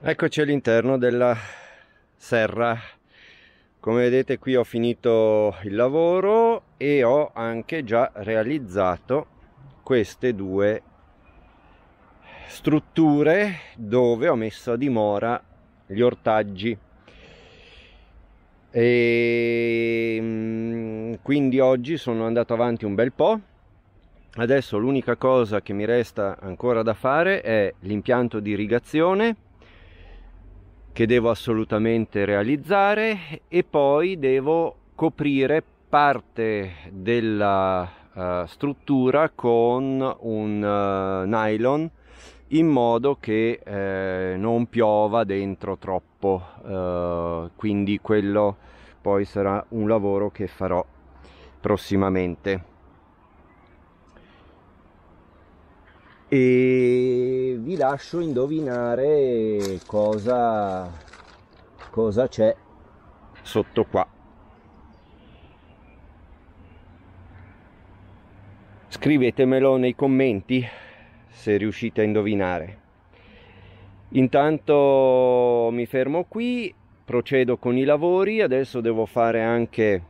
Eccoci all'interno della serra. Come vedete qui ho finito il lavoro e ho anche già realizzato queste due strutture dove ho messo a dimora gli ortaggi. E mm, quindi oggi sono andato avanti un bel po'. Adesso l'unica cosa che mi resta ancora da fare è l'impianto di irrigazione che devo assolutamente realizzare e poi devo coprire parte della uh, struttura con un uh, nylon in modo che eh, non piova dentro troppo uh, quindi quello poi sarà un lavoro che farò prossimamente e vi lascio indovinare cosa, cosa c'è sotto qua. Scrivetemelo nei commenti se riuscite a indovinare. Intanto mi fermo qui, procedo con i lavori, adesso devo fare anche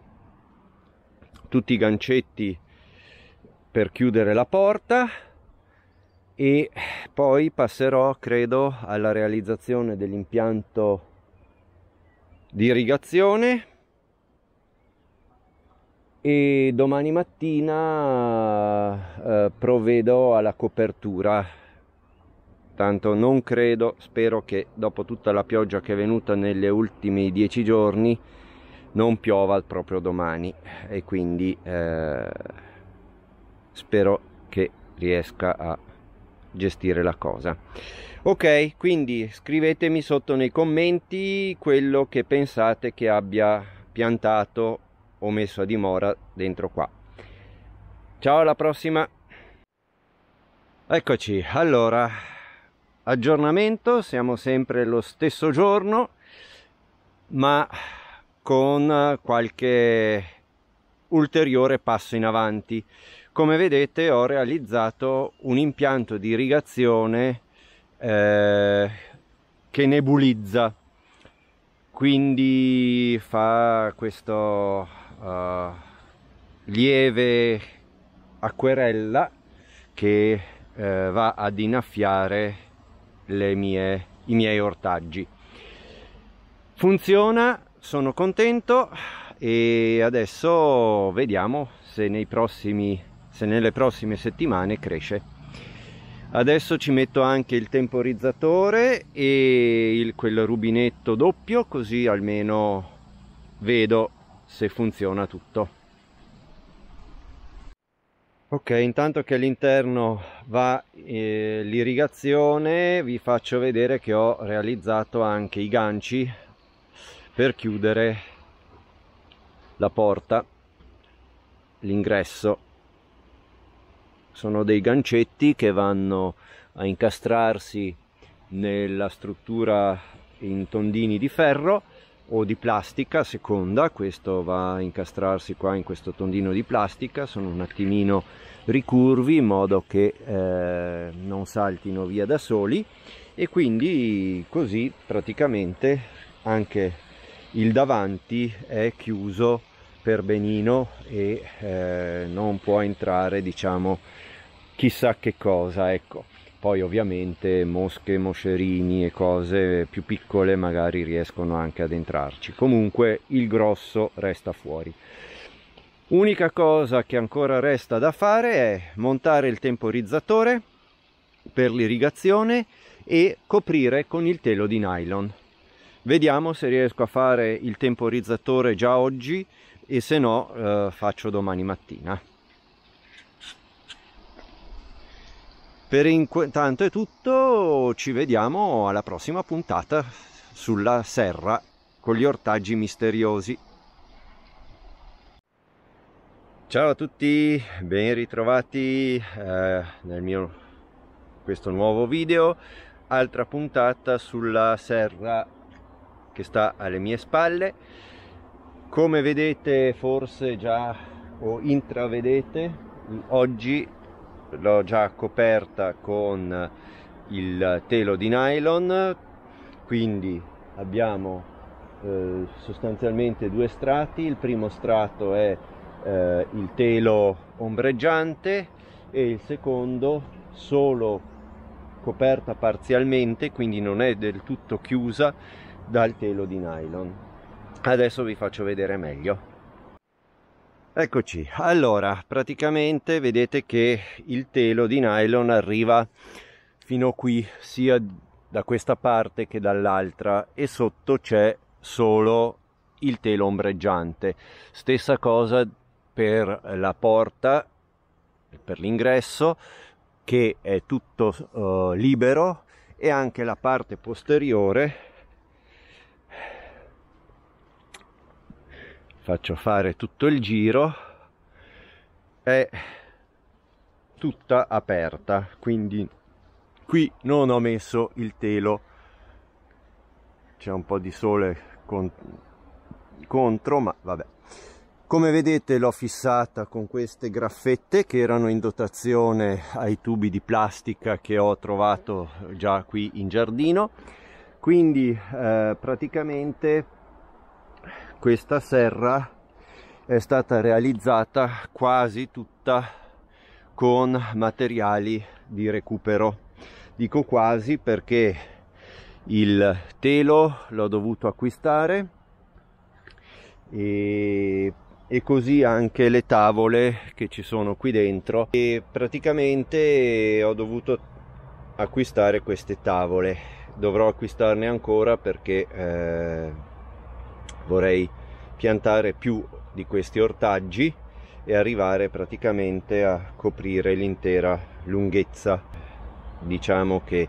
tutti i gancetti per chiudere la porta e poi passerò credo alla realizzazione dell'impianto di irrigazione e domani mattina eh, provvedo alla copertura tanto non credo spero che dopo tutta la pioggia che è venuta negli ultimi dieci giorni non piova proprio domani e quindi eh, spero che riesca a gestire la cosa ok quindi scrivetemi sotto nei commenti quello che pensate che abbia piantato o messo a dimora dentro qua ciao alla prossima eccoci allora aggiornamento siamo sempre lo stesso giorno ma con qualche ulteriore passo in avanti come vedete ho realizzato un impianto di irrigazione eh, che nebulizza quindi fa questo uh, lieve acquerella che eh, va ad innaffiare mie, i miei ortaggi funziona sono contento e adesso vediamo se nei prossimi se nelle prossime settimane cresce adesso ci metto anche il temporizzatore e il, quel rubinetto doppio così almeno vedo se funziona tutto ok intanto che all'interno va eh, l'irrigazione vi faccio vedere che ho realizzato anche i ganci per chiudere la porta l'ingresso sono dei gancetti che vanno a incastrarsi nella struttura in tondini di ferro o di plastica a seconda questo va a incastrarsi qua in questo tondino di plastica sono un attimino ricurvi in modo che eh, non saltino via da soli e quindi così praticamente anche il davanti è chiuso per benino e eh, non può entrare diciamo chissà che cosa ecco poi ovviamente mosche, moscerini e cose più piccole magari riescono anche ad entrarci comunque il grosso resta fuori unica cosa che ancora resta da fare è montare il temporizzatore per l'irrigazione e coprire con il telo di nylon vediamo se riesco a fare il temporizzatore già oggi e se no eh, faccio domani mattina per intanto è tutto ci vediamo alla prossima puntata sulla serra con gli ortaggi misteriosi ciao a tutti ben ritrovati eh, nel mio questo nuovo video altra puntata sulla serra che sta alle mie spalle come vedete forse già o intravedete oggi l'ho già coperta con il telo di nylon quindi abbiamo eh, sostanzialmente due strati il primo strato è eh, il telo ombreggiante e il secondo solo coperta parzialmente quindi non è del tutto chiusa dal telo di nylon adesso vi faccio vedere meglio eccoci allora praticamente vedete che il telo di nylon arriva fino qui sia da questa parte che dall'altra e sotto c'è solo il telo ombreggiante stessa cosa per la porta per l'ingresso che è tutto uh, libero e anche la parte posteriore faccio fare tutto il giro è tutta aperta quindi qui non ho messo il telo c'è un po' di sole con... contro ma vabbè come vedete l'ho fissata con queste graffette che erano in dotazione ai tubi di plastica che ho trovato già qui in giardino quindi eh, praticamente questa serra è stata realizzata quasi tutta con materiali di recupero dico quasi perché il telo l'ho dovuto acquistare e, e, così anche le tavole che ci sono qui dentro e praticamente ho dovuto acquistare queste tavole dovrò acquistarne ancora perché eh, vorrei piantare più di questi ortaggi e arrivare praticamente a coprire l'intera lunghezza diciamo che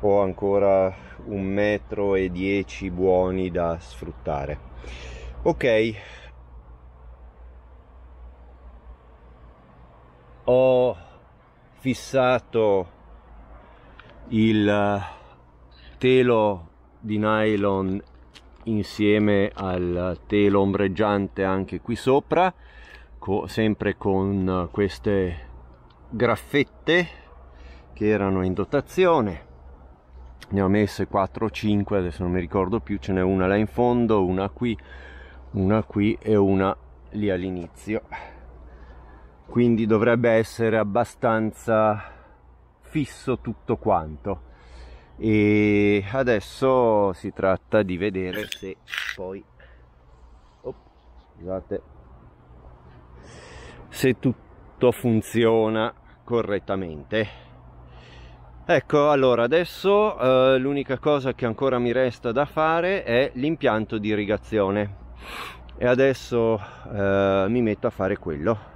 ho ancora un metro e dieci buoni da sfruttare ok ho fissato il telo di nylon insieme al telo ombreggiante anche qui sopra co sempre con queste graffette che erano in dotazione ne ho messe 4 o 5 adesso non mi ricordo più ce n'è una là in fondo una qui una qui e una lì all'inizio quindi dovrebbe essere abbastanza fisso tutto quanto e adesso si tratta di vedere se poi oh, scusate, se tutto funziona correttamente ecco allora adesso eh, l'unica cosa che ancora mi resta da fare è l'impianto di irrigazione e adesso eh, mi metto a fare quello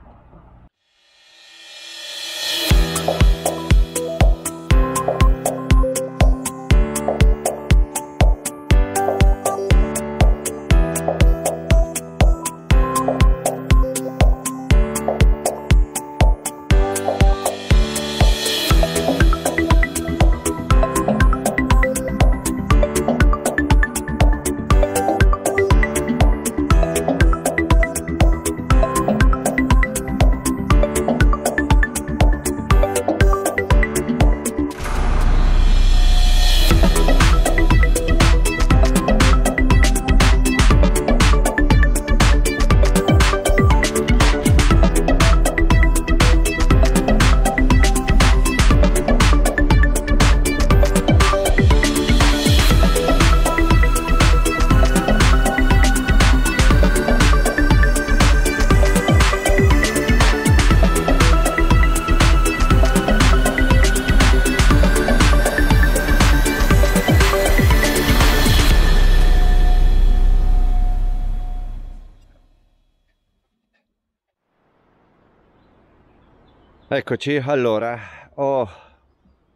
Eccoci, allora ho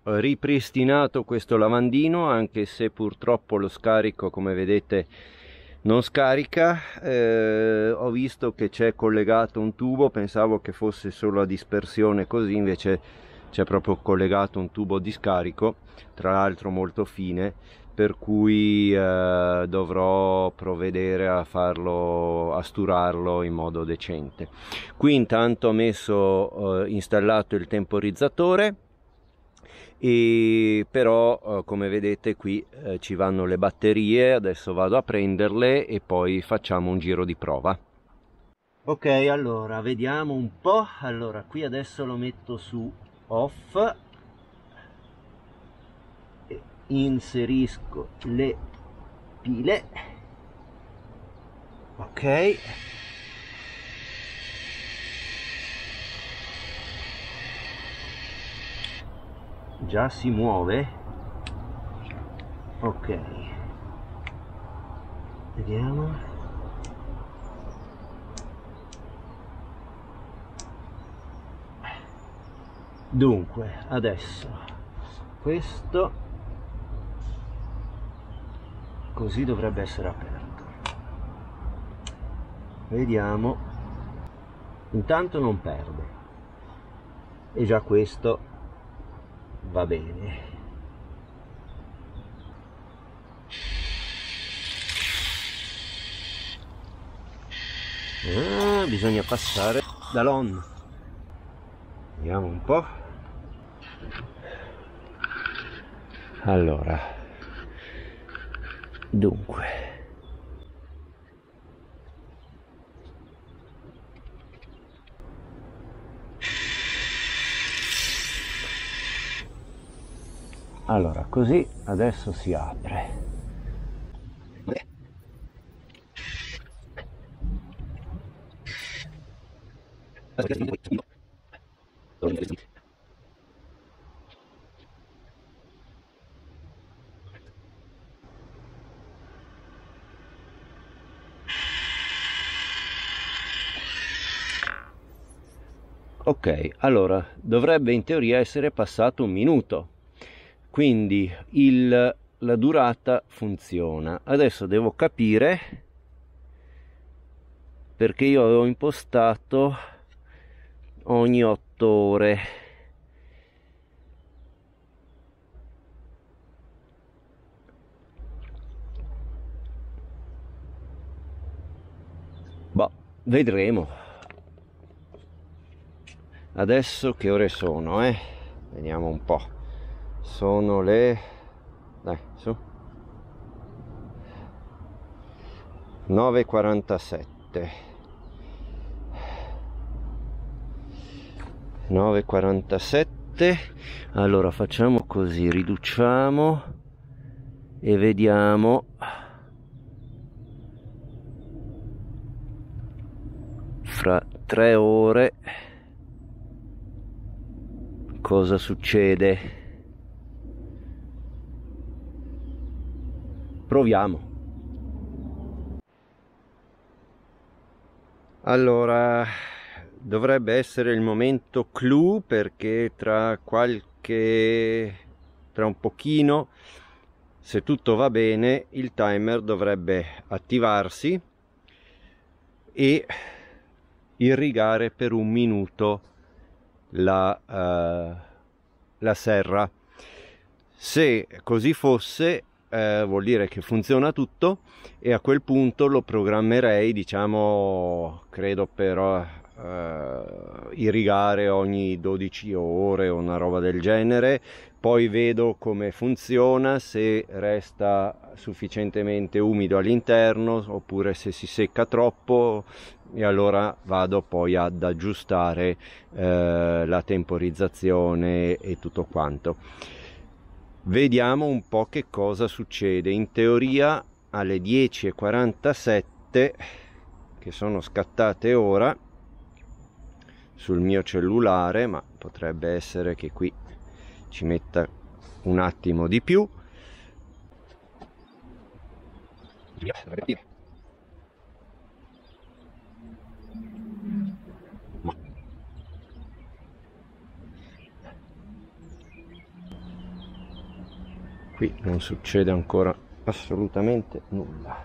ripristinato questo lavandino anche se purtroppo lo scarico come vedete non scarica eh, ho visto che c'è collegato un tubo pensavo che fosse solo a dispersione così invece c'è proprio collegato un tubo di scarico tra l'altro molto fine per cui eh, dovrò provvedere a farlo a sturarlo in modo decente qui intanto ho messo eh, installato il temporizzatore e però eh, come vedete qui eh, ci vanno le batterie adesso vado a prenderle e poi facciamo un giro di prova ok allora vediamo un po allora qui adesso lo metto su off inserisco le pile ok già si muove ok vediamo dunque adesso questo così dovrebbe essere aperto vediamo intanto non perde e già questo va bene ah, bisogna passare da lon vediamo un po' allora dunque allora così adesso si apre Gracias. ok allora dovrebbe in teoria essere passato un minuto quindi il, la durata funziona adesso devo capire perché io avevo impostato ogni 8 ore boh vedremo adesso che ore sono eh vediamo un po sono le dai su 9.47 9.47 allora facciamo così riduciamo e vediamo fra tre ore cosa succede. Proviamo. Allora, dovrebbe essere il momento clou perché tra qualche tra un pochino se tutto va bene il timer dovrebbe attivarsi e irrigare per un minuto la, eh, la serra. Se così fosse, eh, vuol dire che funziona tutto e a quel punto lo programmerei, diciamo, credo per eh, irrigare ogni 12 ore o una roba del genere. Poi vedo come funziona, se resta sufficientemente umido all'interno oppure se si secca troppo, e allora vado poi ad aggiustare eh, la temporizzazione e tutto quanto vediamo un po che cosa succede in teoria alle 10.47 che sono scattate ora sul mio cellulare ma potrebbe essere che qui ci metta un attimo di più qui non succede ancora assolutamente nulla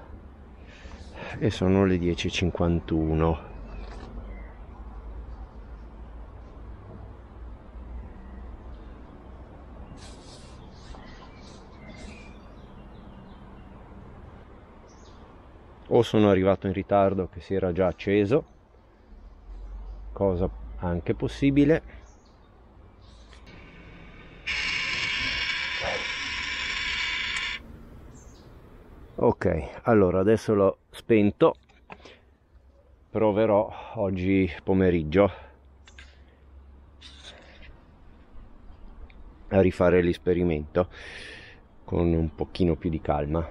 e sono le 10.51 o sono arrivato in ritardo che si era già acceso cosa anche possibile ok allora adesso l'ho spento proverò oggi pomeriggio a rifare l'esperimento con un pochino più di calma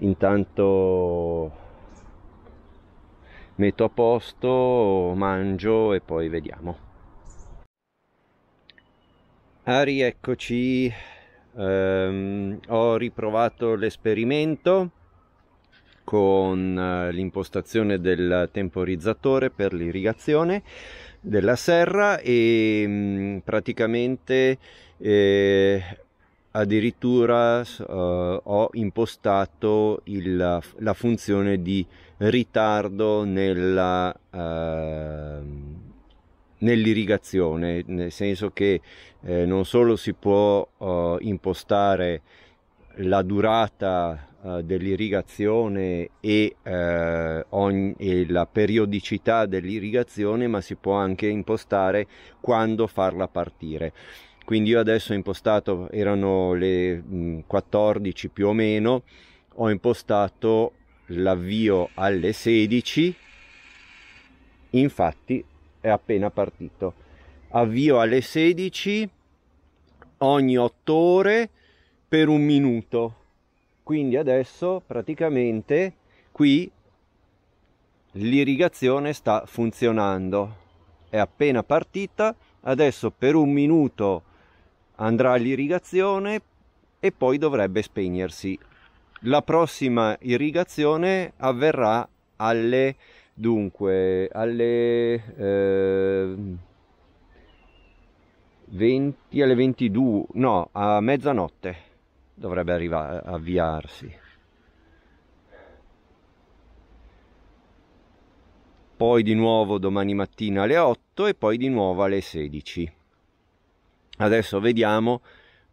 intanto metto a posto, mangio e poi vediamo. Ah, rieccoci, um, ehm, ho riprovato l'esperimento con eh, l'impostazione del temporizzatore per l'irrigazione della serra e mm, praticamente eh, addirittura uh, ho impostato il, la funzione di ritardo nella, eh, nell'irrigazione, nel senso che eh, non solo si può eh, impostare la durata eh, dell'irrigazione e, eh, ogni, e la periodicità dell'irrigazione, ma si può anche impostare quando farla partire quindi io adesso ho impostato erano le 14 più o meno ho impostato l'avvio alle 16 infatti è appena partito avvio alle 16 ogni 8 ore per un minuto quindi adesso praticamente qui l'irrigazione sta funzionando è appena partita adesso per un minuto andrà l'irrigazione e poi dovrebbe spegnersi la prossima irrigazione avverrà alle dunque alle eh, 20 alle 22 no a mezzanotte dovrebbe arrivare avviarsi poi di nuovo domani mattina alle 8 e poi di nuovo alle 16 adesso vediamo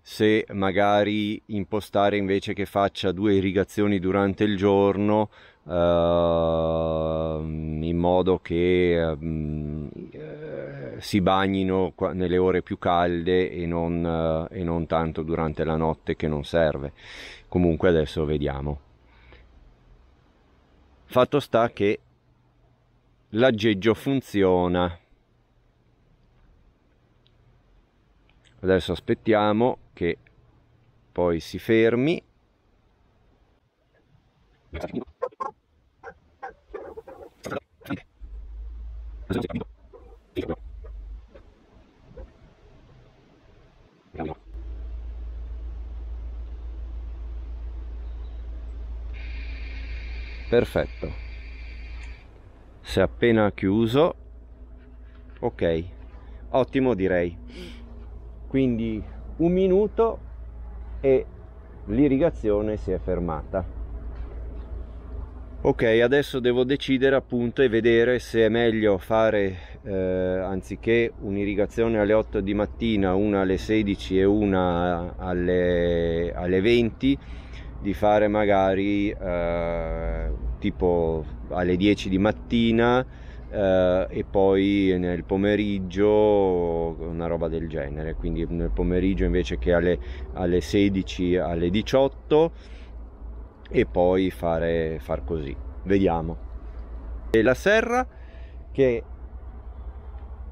se magari impostare invece che faccia due irrigazioni durante il giorno eh, in modo che ehm, eh, si bagnino nelle ore più calde e non, eh, e non tanto durante la notte che non serve comunque adesso vediamo fatto sta che l'aggeggio funziona adesso aspettiamo che poi si fermi perfetto si è appena chiuso ok ottimo direi quindi un minuto e l'irrigazione si è fermata ok adesso devo decidere appunto e vedere se è meglio fare eh, anziché un'irrigazione alle 8 di mattina una alle 16 e una alle, alle 20 di fare magari eh, tipo alle 10 di mattina Uh, e poi nel pomeriggio una roba del genere quindi nel pomeriggio invece che alle, alle 16 alle 18 e poi fare far così vediamo e la serra che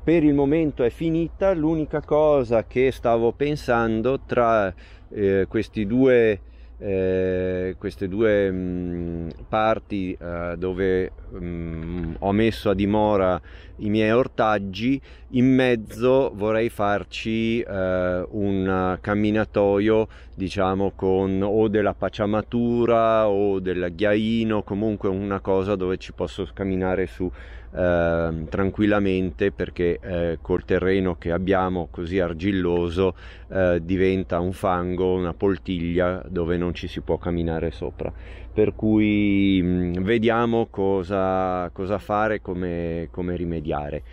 per il momento è finita l'unica cosa che stavo pensando tra eh, questi due eh, queste due mh, mm, parti eh, dove mh, mm, ho messo a dimora i miei ortaggi in mezzo vorrei farci eh, un camminatoio diciamo con o della pacciamatura o del ghiaino comunque una cosa dove ci posso camminare su Ehm, tranquillamente perché eh, col terreno che abbiamo così argilloso eh, diventa un fango, una poltiglia dove non ci si può camminare sopra. Per cui mh, mm, vediamo cosa, cosa fare, come, come rimediare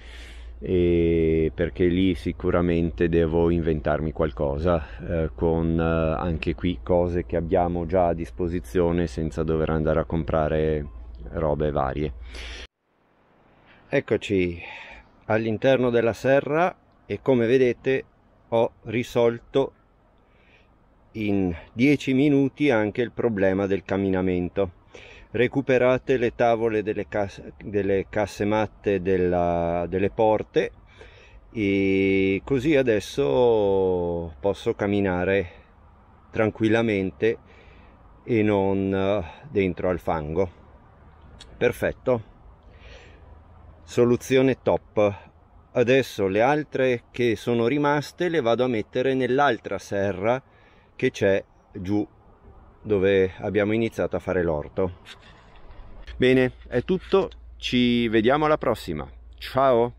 perché lì sicuramente devo inventarmi qualcosa eh, con eh, anche qui cose che abbiamo già a disposizione senza dover andare a comprare robe varie. Eccoci all'interno della serra e come vedete ho risolto in 10 minuti anche il problema del camminamento. Recuperate le tavole delle, casse, delle cassematte della, delle porte e così adesso posso camminare tranquillamente e non eh, dentro al fango. Perfetto soluzione top adesso le altre che sono rimaste le vado a mettere nell'altra serra che c'è giù dove abbiamo iniziato a fare l'orto bene è tutto ci vediamo alla prossima ciao